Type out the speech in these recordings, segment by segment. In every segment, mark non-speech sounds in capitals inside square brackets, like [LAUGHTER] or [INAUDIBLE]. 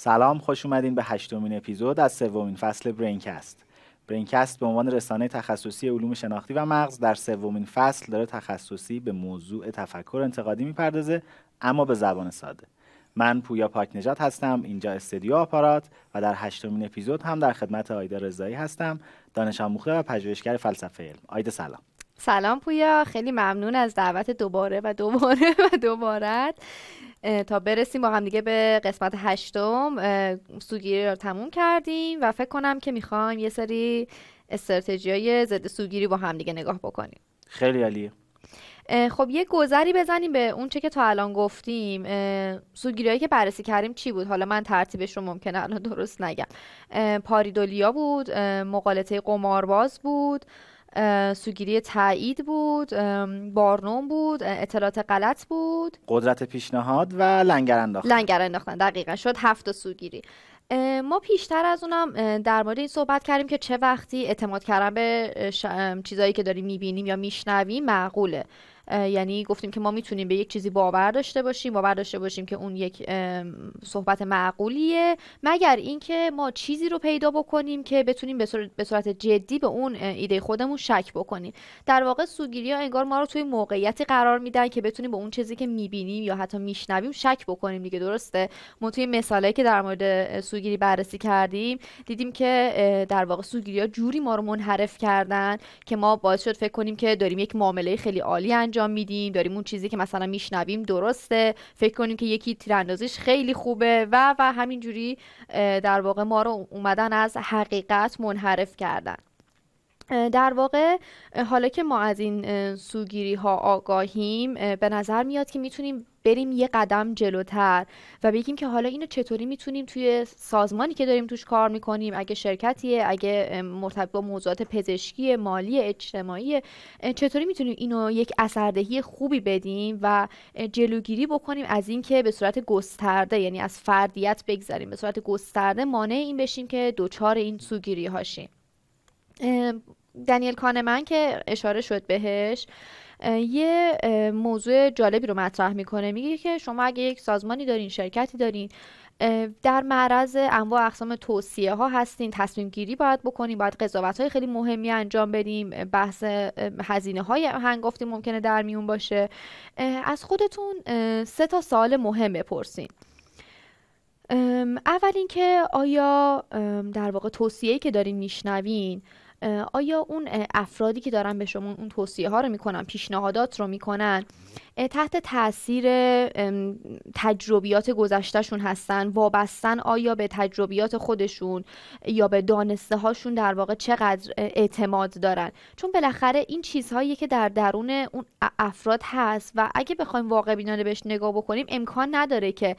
سلام خوش اومدین به هشتمین اپیزود از سومین فصل برینکست برینکست به عنوان رسانه تخصصی علوم شناختی و مغز در سومین فصل داره تخصصی به موضوع تفکر انتقادی میپردازه اما به زبان ساده من پویا پاک نجات هستم اینجا استدیو آپارات و در هشتمین اپیزود هم در خدمت آیدا رضایی هستم دانش آموخته و پژوهشگر فلسفه علم آیدا سلام سلام پویا خیلی ممنون از دعوت دوباره و دوباره و دوباره. تا برسیم با دیگه به قسمت هشتم سوگیری رو تموم کردیم و فکر کنم که میخوایم یه سری استراتژی های ضد سوگیری با همدیگه نگاه بکنیم خیلی عالیه خب یه گذری بزنیم به اون چه که تا الان گفتیم سوگیری که بررسی کردیم چی بود حالا من ترتیبش رو ممکنه الان درست نگم پاریدولیا بود مقالطه قمارباز بود سوگیری تایید بود بارنوم بود اطلاعات غلط بود قدرت پیشنهاد و لنگر انداختن لنگر انداختن دقیقا شد هفت سوگیری ما پیشتر از اونم مورد این صحبت کردیم که چه وقتی اعتماد کردن به چیزهایی چیزایی که داریم میبینیم یا میشنویم معقوله یعنی گفتیم که ما میتونیم به یک چیزی باور داشته باشیم باور داشته باشیم که اون یک صحبت معقولیه مگر اینکه ما چیزی رو پیدا بکنیم که بتونیم به صورت جدی به اون ایده خودمون شک بکنیم در واقع سوگیری ها انگار ما رو توی موقعیتی قرار میدن که بتونیم به اون چیزی که میبینیم یا حتی میشنویم شک بکنیم دیگه درسته ما توی مثالایی که در مورد سوگیری بررسی کردیم دیدیم که در واقع سوگیری ها جوری ما رو منحرف کردن که ما باعث شد فکر کنیم که داریم یک معامله خیلی عالی انجام انجام میدیم داریم اون چیزی که مثلا میشنویم درسته فکر کنیم که یکی تیراندازیش خیلی خوبه و و همینجوری در واقع ما رو اومدن از حقیقت منحرف کردن در واقع حالا که ما از این سوگیری ها آگاهیم به نظر میاد که میتونیم بریم یه قدم جلوتر و بگیم که حالا اینو چطوری میتونیم توی سازمانی که داریم توش کار میکنیم اگه شرکتیه اگه مرتبط با موضوعات پزشکی مالی اجتماعی چطوری میتونیم اینو یک اثردهی خوبی بدیم و جلوگیری بکنیم از اینکه به صورت گسترده یعنی از فردیت بگذاریم به صورت گسترده مانع این بشیم که دچار این سوگیری هاشیم دنیل کانمن که اشاره شد بهش یه موضوع جالبی رو مطرح میکنه میگه که شما اگه یک سازمانی دارین شرکتی دارین در معرض انواع اقسام توصیه ها هستین تصمیم گیری باید بکنین باید قضاوت های خیلی مهمی انجام بدیم بحث هزینه های هنگفتی ممکنه در میون باشه از خودتون سه تا سال مهم بپرسین اول اینکه آیا در واقع توصیه‌ای که دارین میشنوین آیا اون افرادی که دارن به شما اون توصیه ها رو میکنن پیشنهادات رو میکنن تحت تاثیر تجربیات گذشتهشون هستن وابستن آیا به تجربیات خودشون یا به دانسته هاشون در واقع چقدر اعتماد دارن چون بالاخره این چیزهایی که در درون اون افراد هست و اگه بخوایم واقع بینانه بهش نگاه بکنیم امکان نداره که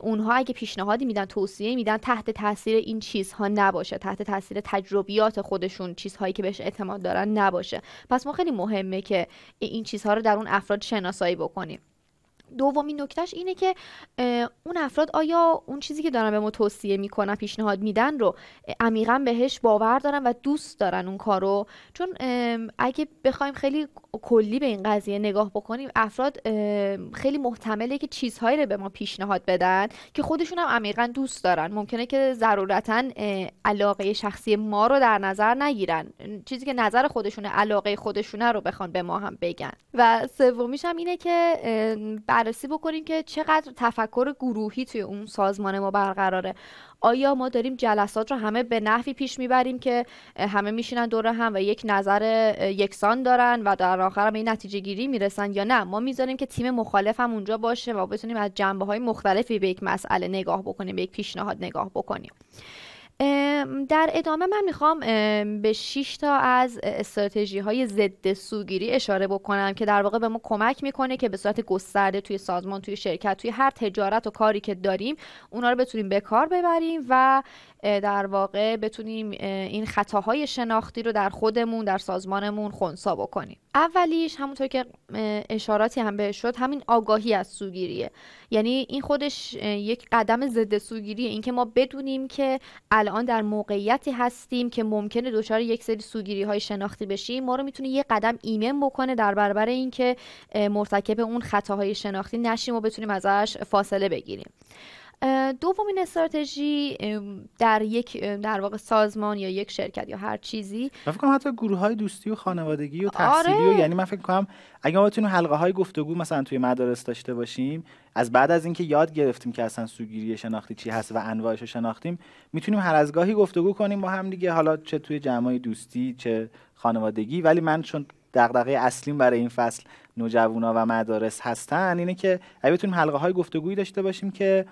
اونها اگه پیشنهادی میدن توصیه میدن تحت تاثیر این چیزها نباشه تحت تاثیر تجربیات خودشون اون چیزهایی که بهش اعتماد دارن نباشه پس ما خیلی مهمه که این چیزها رو در اون افراد شناسایی بکنیم دومین نکتهش اینه که اون افراد آیا اون چیزی که دارن به ما توصیه میکنن پیشنهاد میدن رو عمیقا بهش باور دارن و دوست دارن اون کارو چون اگه بخوایم خیلی کلی به این قضیه نگاه بکنیم افراد خیلی محتمله که چیزهایی رو به ما پیشنهاد بدن که خودشون هم عمیقا دوست دارن ممکنه که ضرورتا علاقه شخصی ما رو در نظر نگیرن چیزی که نظر خودشونه علاقه خودشونه رو بخوان به ما هم بگن و سومیش اینه که بررسی بکنیم که چقدر تفکر گروهی توی اون سازمان ما برقراره آیا ما داریم جلسات رو همه به نحوی پیش میبریم که همه میشینن دور هم و یک نظر یکسان دارن و در آخر هم این نتیجه گیری میرسن یا نه ما میذاریم که تیم مخالف هم اونجا باشه و بتونیم از جنبه های مختلفی به یک مسئله نگاه بکنیم به یک پیشنهاد نگاه بکنیم در ادامه من میخوام به 6 تا از استراتژی های ضد سوگیری اشاره بکنم که در واقع به ما کمک میکنه که به صورت گسترده توی سازمان توی شرکت توی هر تجارت و کاری که داریم اونا رو بتونیم به کار ببریم و در واقع بتونیم این خطاهای شناختی رو در خودمون در سازمانمون خونسا بکنیم اولیش همونطور که اشاراتی هم بهش شد همین آگاهی از سوگیریه یعنی این خودش یک قدم ضد سوگیریه اینکه ما بدونیم که الان در موقعیتی هستیم که ممکنه دچار یک سری سوگیری های شناختی بشیم ما رو میتونه یه قدم ایمن بکنه در برابر اینکه مرتکب اون خطاهای شناختی نشیم و بتونیم ازش فاصله بگیریم دومین استراتژی در یک در واقع سازمان یا یک شرکت یا هر چیزی من فکر کنم حتی گروه های دوستی و خانوادگی و آره. تحصیلی و یعنی من فکر کنم اگه ما بتونیم حلقه های گفتگو مثلا توی مدارس داشته باشیم از بعد از اینکه یاد گرفتیم که اصلا سوگیری شناختی چی هست و انواعش رو شناختیم میتونیم هر از گاهی گفتگو کنیم با هم دیگه حالا چه توی جمعای دوستی چه خانوادگی ولی من چون دغدغه اصلیم برای این فصل نوجوانا و مدارس هستن اینه که اگه بتونیم های گفتگویی داشته باشیم که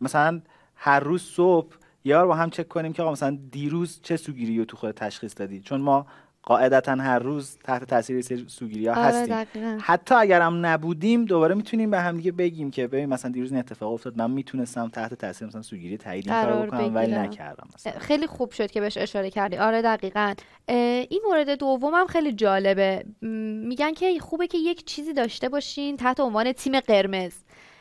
مثلا هر روز صبح یار با هم چک کنیم که آقا مثلا دیروز چه سوگیری رو تو خود تشخیص دادی چون ما قاعدتا هر روز تحت تاثیر سوگیری ها آره، هستیم حتی اگر هم نبودیم دوباره میتونیم به دیگه بگیم که ببین مثلا دیروز این اتفاق افتاد من میتونستم تحت تاثیر مثلا سوگیری تایید کارو بکنم ولی نکردم مثلا. خیلی خوب شد که بهش اشاره کردی آره دقیقا این مورد هم خیلی جالبه میگن که خوبه که یک چیزی داشته باشین تحت عنوان تیم قرمز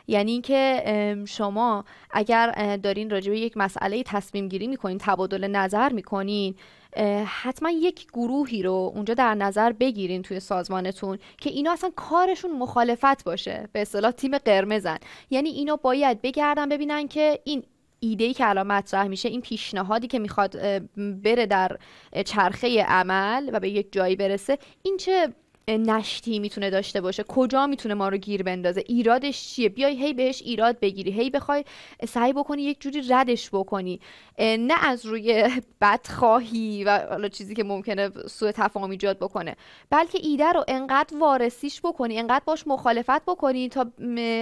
یعنی اینکه شما اگر دارین راجع به یک مسئله تصمیم گیری میکنین تبادل نظر میکنین حتما یک گروهی رو اونجا در نظر بگیرین توی سازمانتون که اینا اصلا کارشون مخالفت باشه به اصطلاح تیم قرمزن یعنی اینا باید بگردن ببینن که این ایده‌ای که الان مطرح میشه این پیشنهادی که میخواد بره در چرخه عمل و به یک جایی برسه این چه نشتی میتونه داشته باشه کجا میتونه ما رو گیر بندازه ایرادش چیه بیای هی بهش ایراد بگیری هی بخوای سعی بکنی یک جوری ردش بکنی نه از روی بدخواهی و حالا چیزی که ممکنه سوء تفاهم ایجاد بکنه بلکه ایده رو انقدر وارسیش بکنی انقدر باش مخالفت بکنی تا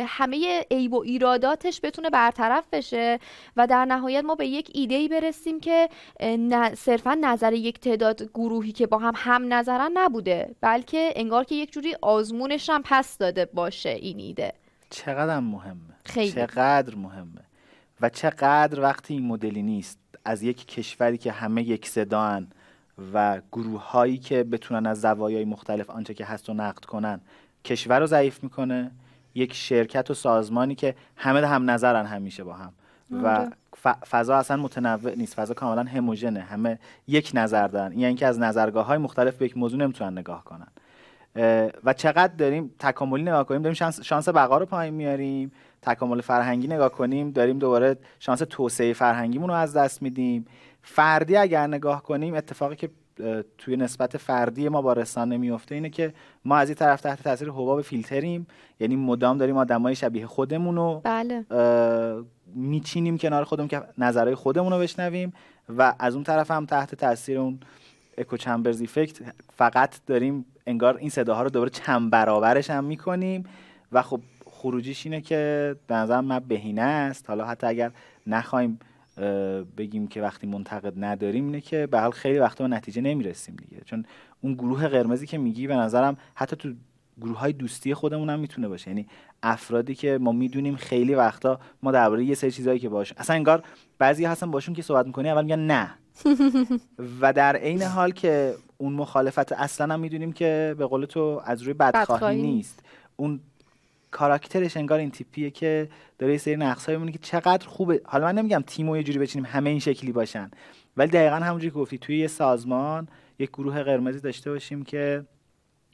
همه عیب و ایراداتش بتونه برطرف بشه و در نهایت ما به یک ایده ای برسیم که صرفا نظر یک تعداد گروهی که با هم هم نظرن نبوده بلکه انگار که یک جوری آزمونش هم پس داده باشه این ایده چقدر مهمه خیلی. چقدر مهمه و چقدر وقتی این مدلی نیست از یک کشوری که همه یک صدان و گروه هایی که بتونن از زوایای مختلف آنچه که هست و نقد کنن کشور رو ضعیف میکنه یک شرکت و سازمانی که همه هم نظرن همیشه با هم و آره. فضا اصلا متنوع نیست فضا کاملا هموژنه همه یک نظر دارن یعنی که از نظرگاه های مختلف به یک موضوع نمیتونن نگاه کنن و چقدر داریم تکاملی نگاه کنیم داریم شانس, شانس بقا رو پایین میاریم تکامل فرهنگی نگاه کنیم داریم دوباره شانس توسعه فرهنگیمون رو از دست میدیم فردی اگر نگاه کنیم اتفاقی که توی نسبت فردی ما با رسانه میفته اینه که ما از این طرف تحت تاثیر حباب فیلتریم یعنی مدام داریم آدمای شبیه خودمون رو بله. میچینیم کنار خودمون که نظرهای خودمون رو بشنویم و از اون طرف هم تحت تاثیر اون اکو چمبرز ایفکت فقط داریم انگار این صداها رو دوباره چند برابرش هم میکنیم و خب خروجیش اینه که به نظر من بهینه است حالا حتی اگر نخوایم بگیم که وقتی منتقد نداریم اینه که به حال خیلی وقتا به نتیجه نمیرسیم دیگه چون اون گروه قرمزی که میگی به نظرم حتی تو گروه های دوستی خودمون هم میتونه باشه یعنی افرادی که ما میدونیم خیلی وقتا ما درباره یه سری چیزایی که باش اصلا انگار بعضی هستن باشون که صحبت میکنی اول میگن نه [LAUGHS] و در عین حال که اون مخالفت اصلا هم میدونیم که به قول تو از روی بدخواهی, نیست اون کاراکترش انگار این تیپیه که داره یه سری نقصایی مونه که چقدر خوبه حالا من نمیگم تیم یه جوری بچینیم همه این شکلی باشن ولی دقیقا همونجوری گفتی توی یه سازمان یک گروه قرمزی داشته باشیم که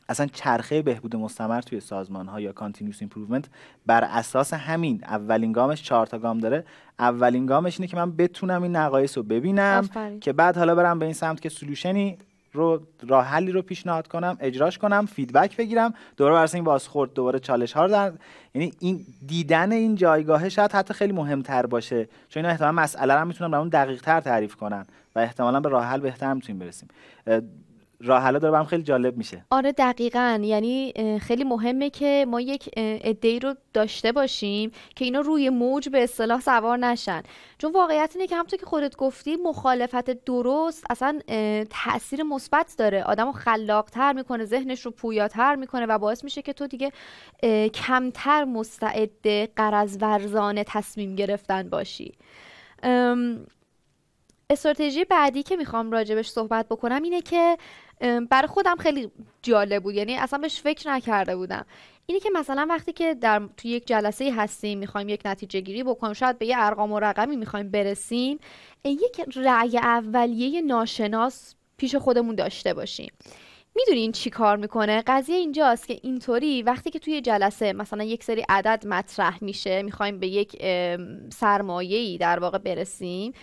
اصلا چرخه بهبود مستمر توی سازمان ها یا کانتینیوس ایمپروومنت بر اساس همین اولین گامش چهار تا گام داره اولین گامش اینه که من بتونم این نقایص رو ببینم که بعد حالا برم به این سمت که سلوشنی رو راه حلی رو پیشنهاد کنم اجراش کنم فیدبک بگیرم دوباره برسه این بازخورد دوباره چالش ها رو یعنی این دیدن این جایگاهه شاید حتی خیلی مهمتر باشه چون این احتمالا مسئله رو میتونم برامون دقیق تر تعریف کنم و احتمالا به راه حل بهتر میتونیم برسیم راه حلا داره برام خیلی جالب میشه آره دقیقا یعنی خیلی مهمه که ما یک ایده رو داشته باشیم که اینا روی موج به اصطلاح سوار نشن چون واقعیت اینه که همونطور که خودت گفتی مخالفت درست اصلا تاثیر مثبت داره آدم رو خلاقتر میکنه ذهنش رو پویاتر میکنه و باعث میشه که تو دیگه کمتر مستعد قرض تصمیم گرفتن باشی استراتژی بعدی که میخوام راجبش صحبت بکنم اینه که برای خودم خیلی جالب بود یعنی اصلا بهش فکر نکرده بودم اینی که مثلا وقتی که در تو یک جلسه هستیم میخوایم یک نتیجه گیری بکنیم شاید به یه ارقام و رقمی میخوایم برسیم یک رأی اولیه ناشناس پیش خودمون داشته باشیم این چی کار میکنه قضیه اینجاست که اینطوری وقتی که توی جلسه مثلا یک سری عدد مطرح میشه میخوایم به یک ای در واقع برسیم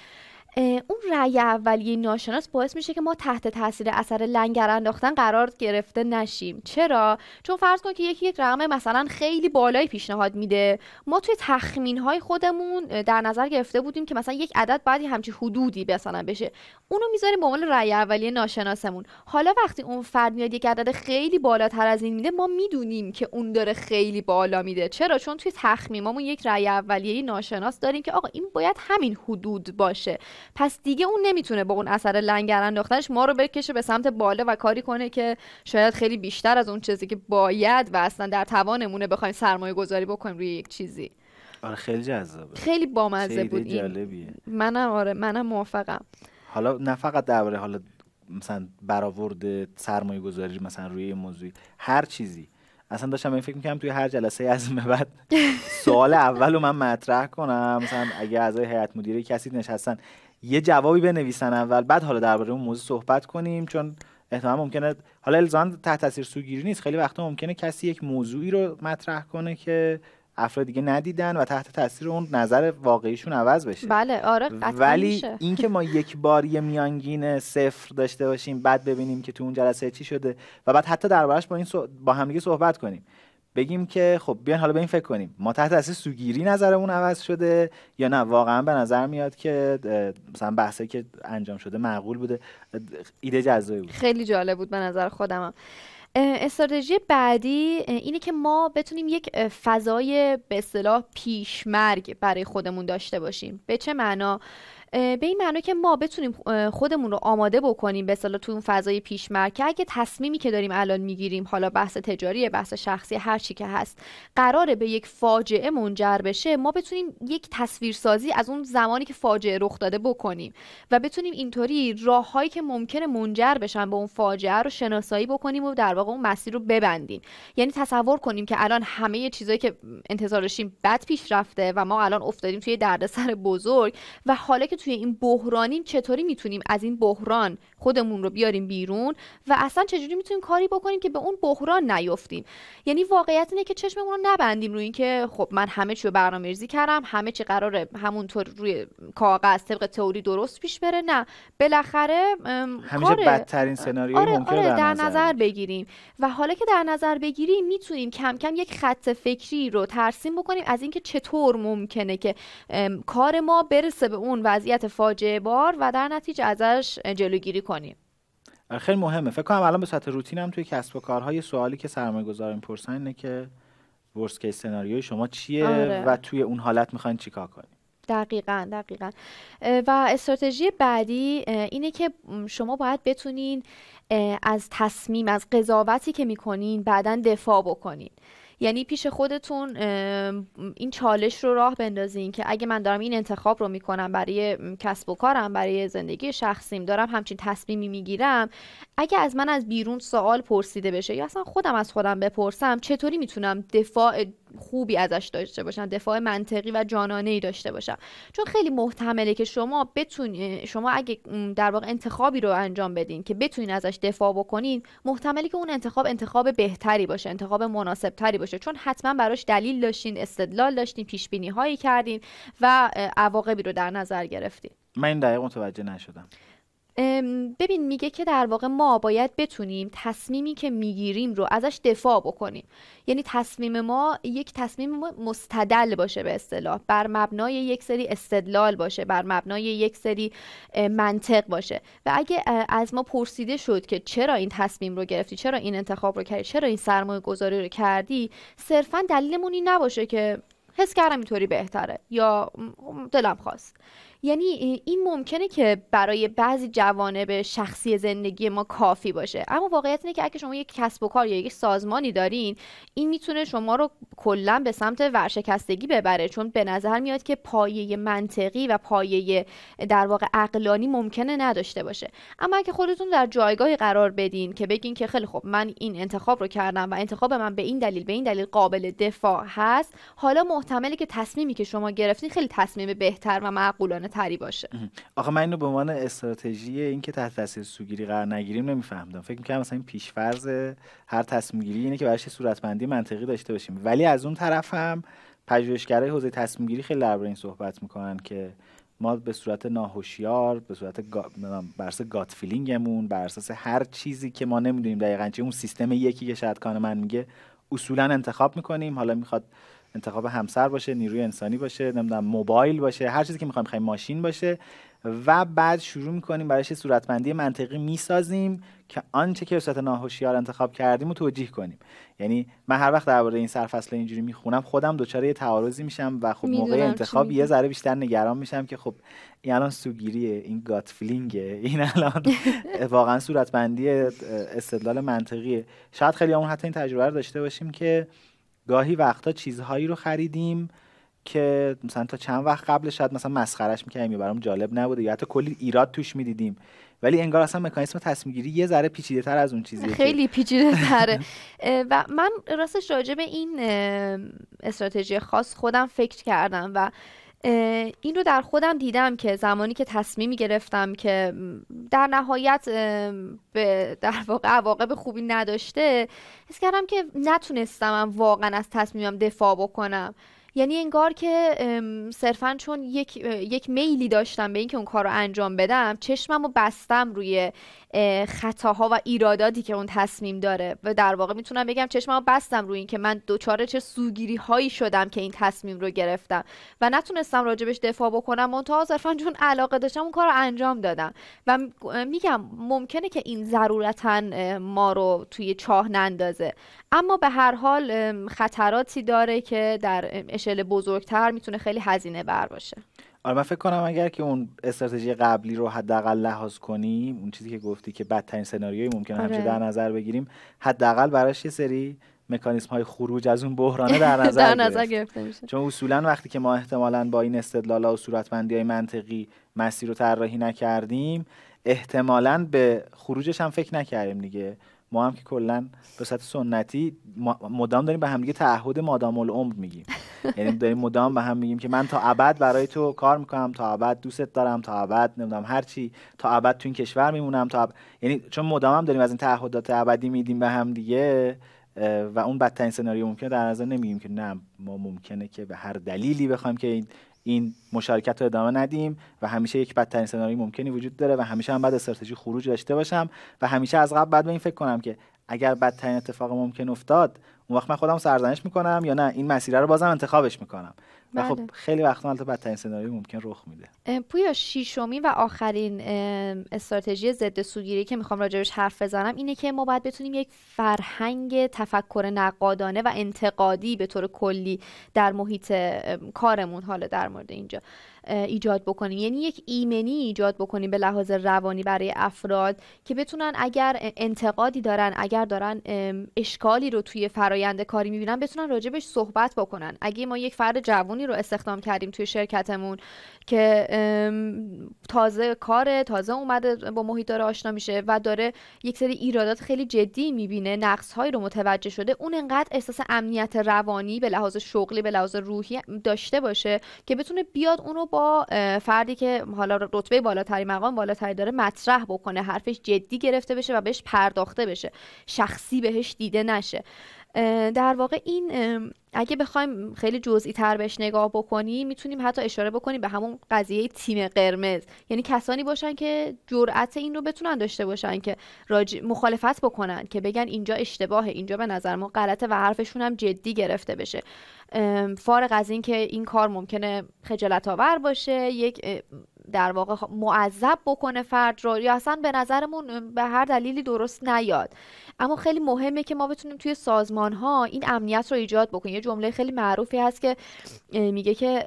اون رأی اولیه ناشناس باعث میشه که ما تحت تاثیر اثر لنگر انداختن قرار گرفته نشیم چرا چون فرض کن که یکی یک رقم مثلا خیلی بالایی پیشنهاد میده ما توی تخمین های خودمون در نظر گرفته بودیم که مثلا یک عدد بعدی همچی حدودی مثلا بشه اونو میذاریم به عنوان رأی اولیه ناشناسمون حالا وقتی اون فرد میاد یک عدد خیلی بالاتر از این میده ما میدونیم که اون داره خیلی بالا میده چرا چون توی تخمیممون یک رأی اولیه ناشناس داریم که آقا این باید همین حدود باشه پس دیگه اون نمیتونه با اون اثر لنگر انداختنش ما رو بکشه به سمت بالا و کاری کنه که شاید خیلی بیشتر از اون چیزی که باید و اصلا در توانمونه بخوایم سرمایه گذاری بکنیم روی یک چیزی آره خیلی جذابه خیلی بامزه بود این منم آره منم موافقم حالا نه فقط درباره حالا مثلا برآورد سرمایه گذاری مثلا روی این موضوع هر چیزی اصلا داشتم این فکر میکنم توی هر جلسه از این بعد [LAUGHS] سوال اول رو من مطرح کنم مثلا اگه اعضای هیئت مدیره کسی نشستن یه جوابی بنویسن اول بعد حالا درباره اون موضوع صحبت کنیم چون احتمالا ممکنه حالا الزان تحت تاثیر سوگیری نیست خیلی وقتا ممکنه کسی یک موضوعی رو مطرح کنه که افراد دیگه ندیدن و تحت تاثیر اون نظر واقعیشون عوض بشه بله آره ولی اینکه ما یک بار یه میانگین صفر داشته باشیم بعد ببینیم که تو اون جلسه چی شده و بعد حتی دربارش با این با همدیگه صحبت کنیم بگیم که خب بیاین حالا به این فکر کنیم ما تحت اثر سوگیری نظرمون عوض شده یا نه واقعا به نظر میاد که مثلا بحثی که انجام شده معقول بوده ایده جذابی بود خیلی جالب بود به نظر خودم استراتژی بعدی اینه که ما بتونیم یک فضای به اصطلاح پیشمرگ برای خودمون داشته باشیم به چه معنا به این معنی که ما بتونیم خودمون رو آماده بکنیم به اصطلاح تو اون فضای پیشمرگ که اگه تصمیمی که داریم الان میگیریم حالا بحث تجاری بحث شخصی هر چی که هست قراره به یک فاجعه منجر بشه ما بتونیم یک تصویرسازی از اون زمانی که فاجعه رخ داده بکنیم و بتونیم اینطوری راههایی که ممکنه منجر بشن به اون فاجعه رو شناسایی بکنیم و در واقع اون مسیر رو ببندیم یعنی تصور کنیم که الان همه چیزایی که انتظارشیم بد پیش رفته و ما الان افتادیم توی دردسر بزرگ و حالا توی این بحرانیم چطوری میتونیم از این بحران خودمون رو بیاریم بیرون و اصلا چجوری میتونیم کاری بکنیم که به اون بحران نیفتیم یعنی واقعیت اینه که چشممون رو نبندیم روی اینکه خب من همه چی رو برنامه‌ریزی کردم همه چی قراره همونطور روی کاغذ طبق تئوری درست پیش بره نه بالاخره همیشه بدترین سناریوی آره، ممکن آره، در نظر بگیریم و حالا که در نظر بگیریم میتونیم کم کم یک خط فکری رو ترسیم بکنیم از اینکه چطور ممکنه که کار ما برسه به اون و وضعیت فاجعه بار و در نتیجه ازش جلوگیری کنیم خیلی مهمه فکر کنم الان به صورت روتین هم توی کسب و کارهای سوالی که سرمایه گذار میپرسن اینه که ورست کیس سناریوی شما چیه آره. و توی اون حالت میخواین چیکار کنید دقیقا دقیقا و استراتژی بعدی اینه که شما باید بتونین از تصمیم از قضاوتی که میکنین بعدا دفاع بکنین یعنی پیش خودتون این چالش رو راه بندازین که اگه من دارم این انتخاب رو میکنم برای کسب و کارم برای زندگی شخصیم دارم همچین تصمیمی میگیرم اگه از من از بیرون سوال پرسیده بشه یا اصلا خودم از خودم بپرسم چطوری میتونم دفاع خوبی ازش داشته باشن دفاع منطقی و جانانه ای داشته باشن چون خیلی محتمله که شما بتونی شما اگه در واقع انتخابی رو انجام بدین که بتونین ازش دفاع بکنین محتمله که اون انتخاب انتخاب بهتری باشه انتخاب مناسب تری باشه چون حتما براش دلیل داشتین استدلال داشتین پیش بینی هایی کردین و عواقبی رو در نظر گرفتین من این دقیق متوجه نشدم ببین میگه که در واقع ما باید بتونیم تصمیمی که میگیریم رو ازش دفاع بکنیم یعنی تصمیم ما یک تصمیم مستدل باشه به اصطلاح بر مبنای یک سری استدلال باشه بر مبنای یک سری منطق باشه و اگه از ما پرسیده شد که چرا این تصمیم رو گرفتی چرا این انتخاب رو کردی چرا این سرمایه گذاری رو کردی صرفا دلیلمون این نباشه که حس کردم اینطوری بهتره یا دلم خواست یعنی این ممکنه که برای بعضی جوانب شخصی زندگی ما کافی باشه اما واقعیت اینه که اگه شما یک کسب و کار یا یک سازمانی دارین این میتونه شما رو کلا به سمت ورشکستگی ببره چون به نظر میاد که پایه منطقی و پایه در واقع عقلانی ممکنه نداشته باشه اما اگه خودتون در جایگاهی قرار بدین که بگین که خیلی خب من این انتخاب رو کردم و انتخاب من به این دلیل به این دلیل قابل دفاع هست حالا محتمله که تصمیمی که شما گرفتین خیلی تصمیم بهتر و معقولانه تری باشه آخه من اینو به عنوان استراتژی اینکه تحت تاثیر سوگیری قرار نگیریم نمیفهمیدم فکر کنم مثلا این پیشفرض هر تصمیم گیری اینه که براش صورتبندی منطقی داشته باشیم ولی از اون طرف هم پژوهشگرای حوزه تصمیم گیری خیلی درباره این صحبت میکنن که ما به صورت ناهوشیار به صورت بر اساس گات فیلینگمون بر اساس هر چیزی که ما نمیدونیم دقیقا چه اون سیستم یکی که شاید کان من میگه اصولا انتخاب میکنیم حالا میخواد انتخاب همسر باشه نیروی انسانی باشه نمیدونم موبایل باشه هر چیزی که میخوایم خیلی ماشین باشه و بعد شروع میکنیم برایش صورتمندی منطقی میسازیم که آنچه که به صورت ناهوشیار انتخاب کردیم و توجیه کنیم یعنی من هر وقت درباره این سرفصل اینجوری میخونم خودم دچار یه تعارضی میشم و خب موقع انتخاب یه ذره بیشتر نگران میشم که خب این الان سوگیریه این گات فلینگه این الان [LAUGHS] واقعا صورتبندی استدلال منطقیه شاید خیلی اون حتی این تجربه رو داشته باشیم که گاهی وقتا چیزهایی رو خریدیم که مثلا تا چند وقت قبل شاید مثلا مسخرش میکردیم یا برام جالب نبوده یا حتی کلی ایراد توش میدیدیم ولی انگار اصلا مکانیسم تصمیم گیری یه ذره پیچیده تر از اون چیزیه خیلی پیچیده تره [LAUGHS] و من راستش راجع به این استراتژی خاص خودم فکر کردم و این رو در خودم دیدم که زمانی که تصمیمی گرفتم که در نهایت به در واقع عواقب خوبی نداشته حس کردم که نتونستم واقعا از تصمیمم دفاع بکنم یعنی انگار که صرفا چون یک, یک میلی داشتم به اینکه اون کار رو انجام بدم چشمم رو بستم روی خطاها و ایراداتی که اون تصمیم داره و در واقع میتونم بگم چشمم رو بستم روی اینکه من دوچاره چه سوگیری هایی شدم که این تصمیم رو گرفتم و نتونستم راجبش دفاع بکنم منتها صرفا چون علاقه داشتم اون کار رو انجام دادم و میگم ممکنه که این ضرورتا ما رو توی چاه نندازه اما به هر حال خطراتی داره که در اشل بزرگتر میتونه خیلی هزینه بر باشه آره من فکر کنم اگر که اون استراتژی قبلی رو حداقل لحاظ کنیم اون چیزی که گفتی که بدترین سناریوی ممکنه آره. در نظر بگیریم حداقل براش یه سری مکانیسم های خروج از اون بحرانه در [LAUGHS] نظر, در نظر گرفته میشه چون اصولا وقتی که ما احتمالا با این استدلالا و صورتمندی های منطقی مسیر رو طراحی نکردیم احتمالا به خروجش هم فکر نکردیم دیگه ما هم که کلا به صورت سنتی مدام داریم به همدیگه تعهد مادام العمر میگیم [LAUGHS] یعنی داریم مدام به هم میگیم که من تا ابد برای تو کار میکنم تا ابد دوستت دارم تا ابد نمیدونم هر چی تا ابد تو این کشور میمونم تا یعنی چون مدام هم داریم از این تعهدات ابدی میدیم به هم دیگه و اون بدترین سناریو ممکنه در نظر نمیگیم که نه ما ممکنه که به هر دلیلی بخوایم که این این مشارکت رو ادامه ندیم و همیشه یک بدترین سناریوی ممکنی وجود داره و همیشه هم بعد استراتژی خروج داشته باشم و همیشه از قبل بعد به این فکر کنم که اگر بدترین اتفاق ممکن افتاد اون وقت من خودم سرزنش میکنم یا نه این مسیر رو بازم انتخابش میکنم خب بله. خیلی وقتا البته بدترین سناریو ممکن رخ میده پویا شیشمین و آخرین استراتژی ضد سوگیری که میخوام راجبش حرف بزنم اینه که ما باید بتونیم یک فرهنگ تفکر نقادانه و انتقادی به طور کلی در محیط کارمون حالا در مورد اینجا ایجاد بکنیم یعنی یک ایمنی ایجاد بکنیم به لحاظ روانی برای افراد که بتونن اگر انتقادی دارن اگر دارن اشکالی رو توی فرایند کاری میبینن بتونن راجبش صحبت بکنن اگه ما یک فرد جوونی رو استخدام کردیم توی شرکتمون که تازه کاره تازه اومده با محیط داره آشنا میشه و داره یک سری ایرادات خیلی جدی میبینه نقص هایی رو متوجه شده اون انقدر احساس امنیت روانی به لحاظ شغلی به لحاظ روحی داشته باشه که بتونه بیاد اون رو فردی که حالا رتبه بالاتری مقام بالاتری داره مطرح بکنه حرفش جدی گرفته بشه و بهش پرداخته بشه شخصی بهش دیده نشه در واقع این اگه بخوایم خیلی جزئی تر بهش نگاه بکنیم میتونیم حتی اشاره بکنیم به همون قضیه تیم قرمز یعنی کسانی باشن که جرأت این رو بتونن داشته باشن که راج... مخالفت بکنن که بگن اینجا اشتباهه اینجا به نظر ما غلطه و حرفشون هم جدی گرفته بشه فارغ از اینکه این کار ممکنه خجالت آور باشه یک در واقع معذب بکنه فرد رو یا اصلا به نظرمون به هر دلیلی درست نیاد اما خیلی مهمه که ما بتونیم توی سازمان ها این امنیت رو ایجاد بکنیم یه جمله خیلی معروفی هست که میگه که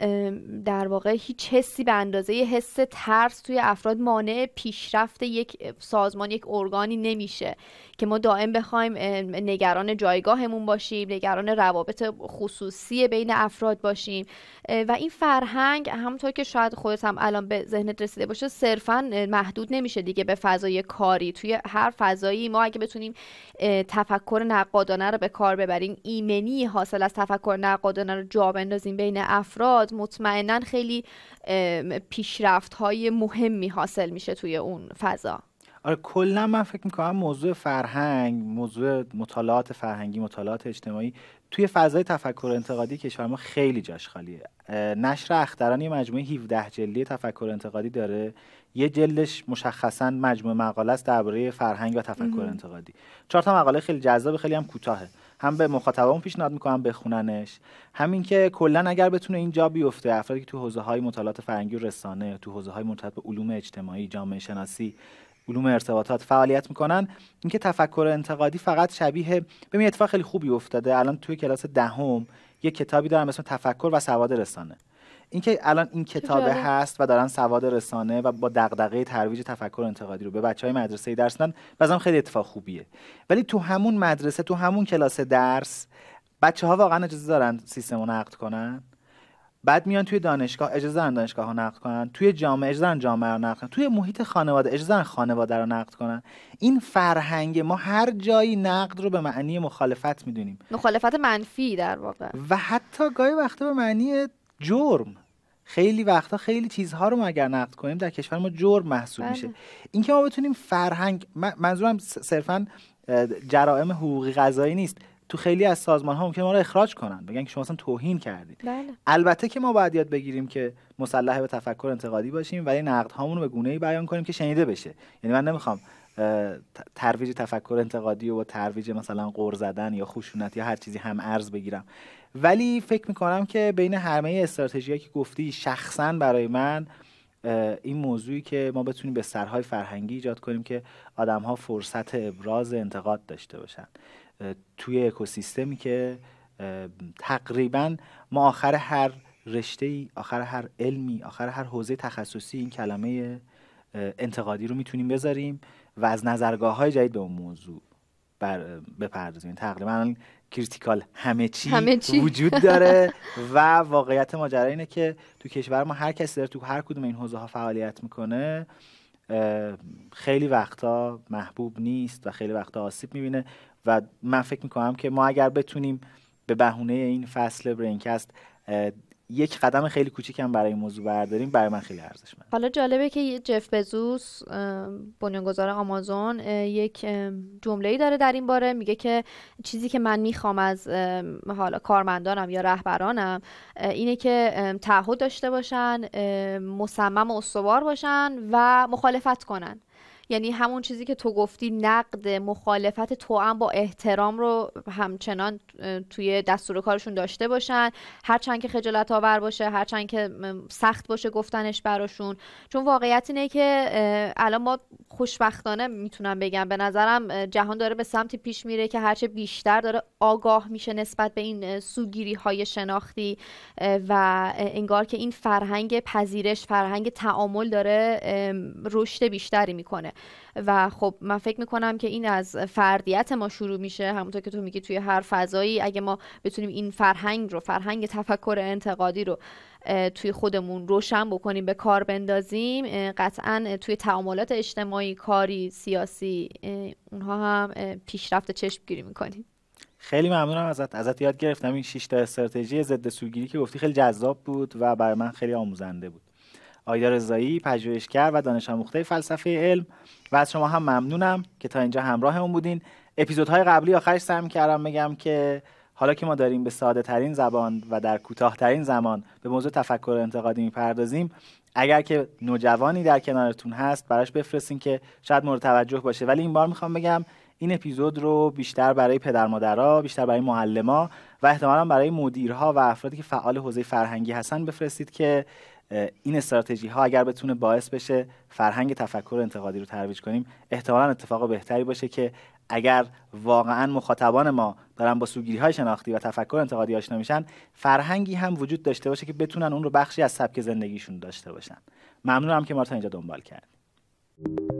در واقع هیچ حسی به اندازه یه حس ترس توی افراد مانع پیشرفت یک سازمان یک ارگانی نمیشه که ما دائم بخوایم نگران جایگاهمون باشیم نگران روابط خصوصی بین افراد باشیم و این فرهنگ همونطور که شاید خودت هم الان به ذهنت رسیده باشه صرفا محدود نمیشه دیگه به فضای کاری توی هر فضایی ما اگه بتونیم تفکر نقادانه رو به کار ببریم ایمنی حاصل از تفکر نقادانه رو جا بندازیم بین افراد مطمئنا خیلی پیشرفت های مهمی حاصل میشه توی اون فضا آره کلا من فکر میکنم موضوع فرهنگ موضوع مطالعات فرهنگی مطالعات اجتماعی توی فضای تفکر انتقادی کشور ما خیلی جاش خالیه نشر اخترانی مجموعه 17 جلدی تفکر انتقادی داره یه جلدش مشخصا مجموعه مقاله است درباره فرهنگ و تفکر انتقادی چهار تا مقاله خیلی جذاب خیلی هم کوتاهه هم به مخاطبمون پیشنهاد میکنم بخوننش همین که کلا اگر بتونه اینجا بیفته افرادی که تو حوزه های مطالعات فرهنگی و رسانه تو حوزه های مرتبط به علوم اجتماعی جامعه شناسی علوم ارتباطات فعالیت میکنن اینکه تفکر انتقادی فقط شبیه ببین اتفاق خیلی خوبی افتاده الان توی کلاس دهم ده یه کتابی دارم اسم تفکر و سواد رسانه اینکه الان این کتاب هست و دارن سواد رسانه و با دغدغه ترویج تفکر انتقادی رو به بچه های مدرسه درس میدن بازم خیلی اتفاق خوبیه ولی تو همون مدرسه تو همون کلاس درس بچه ها واقعا اجازه دارن سیستم رو نقد کنن بعد میان توی دانشگاه اجازه دارن دانشگاه ها نقد کنن توی جامعه اجازه دارن جامعه رو نقد کنن توی محیط خانواده اجازه دارن خانواده رو نقد کنن این فرهنگ ما هر جایی نقد رو به معنی مخالفت میدونیم مخالفت منفی در واقع و حتی گاهی وقتا به معنی جرم خیلی وقتا خیلی چیزها رو ما اگر نقد کنیم در کشور ما جرم محسوب میشه میشه بله. اینکه ما بتونیم فرهنگ منظورم صرفا جرائم حقوقی غذایی نیست تو خیلی از سازمان ها ممکنه ما رو اخراج کنن بگن که شما اصلا توهین کردید بله. البته که ما باید یاد بگیریم که مسلح به تفکر انتقادی باشیم ولی نقد رو به گونه ای بیان کنیم که شنیده بشه یعنی من نمیخوام ترویج تفکر انتقادی و با ترویج مثلا قور زدن یا خشونت یا هر چیزی هم ارز بگیرم ولی فکر میکنم که بین همه استراتژیهایی که گفتی شخصا برای من این موضوعی که ما بتونیم به سرهای فرهنگی ایجاد کنیم که ها فرصت ابراز انتقاد داشته باشن توی اکوسیستمی که تقریبا ما آخر هر رشته ای آخر هر علمی آخر هر حوزه تخصصی این کلمه انتقادی رو میتونیم بذاریم و از نظرگاه های جدید به اون موضوع بر بپردازیم یعنی تقریبا کریتیکال همه چی, همه چی, وجود داره [LAUGHS] و واقعیت ماجرا اینه که تو کشور ما هر کسی داره تو هر کدوم این حوزه ها فعالیت میکنه خیلی وقتا محبوب نیست و خیلی وقتا آسیب میبینه و من فکر میکنم که ما اگر بتونیم به بهونه این فصل برینکست یک قدم خیلی کوچیکم هم برای موضوع برداریم برای من خیلی ارزشمند حالا جالبه که جف بزوس بنیانگذار آمازون یک جمله‌ای داره در این باره میگه که چیزی که من میخوام از حالا کارمندانم یا رهبرانم اینه که تعهد داشته باشن مصمم و استوار باشن و مخالفت کنن یعنی همون چیزی که تو گفتی نقد مخالفت هم با احترام رو همچنان توی دستور کارشون داشته باشن هرچند که خجالت آور باشه هرچند که سخت باشه گفتنش براشون چون واقعیت اینه که الان ما خوشبختانه میتونم بگم به نظرم جهان داره به سمتی پیش میره که هرچه بیشتر داره آگاه میشه نسبت به این سوگیری های شناختی و انگار که این فرهنگ پذیرش فرهنگ تعامل داره رشد بیشتری میکنه و خب من فکر میکنم که این از فردیت ما شروع میشه همونطور که تو میگی توی هر فضایی اگه ما بتونیم این فرهنگ رو فرهنگ تفکر انتقادی رو توی خودمون روشن بکنیم به کار بندازیم قطعا توی تعاملات اجتماعی کاری سیاسی اونها هم پیشرفت چشمگیری میکنیم خیلی ممنونم ازت ازت یاد گرفتم این 6 تا استراتژی ضد سوگیری که گفتی خیلی جذاب بود و برای من خیلی آموزنده بود آیدا رضایی پژوهشگر و دانش آموخته فلسفه علم و از شما هم ممنونم که تا اینجا همراهمون بودین اپیزودهای قبلی آخرش سعی کردم بگم که حالا که ما داریم به ساده ترین زبان و در کوتاه ترین زمان به موضوع تفکر انتقادی میپردازیم اگر که نوجوانی در کنارتون هست براش بفرستین که شاید مورد توجه باشه ولی این بار میخوام بگم این اپیزود رو بیشتر برای پدر مادرها بیشتر برای معلما و احتمالا برای مدیرها و افرادی که فعال حوزه فرهنگی هستن بفرستید که این استراتژی ها اگر بتونه باعث بشه فرهنگ تفکر انتقادی رو ترویج کنیم احتمالا اتفاق بهتری باشه که اگر واقعا مخاطبان ما دارن با سوگیری های شناختی و تفکر انتقادی آشنا میشن فرهنگی هم وجود داشته باشه که بتونن اون رو بخشی از سبک زندگیشون داشته باشن ممنونم که ما تا اینجا دنبال کردیم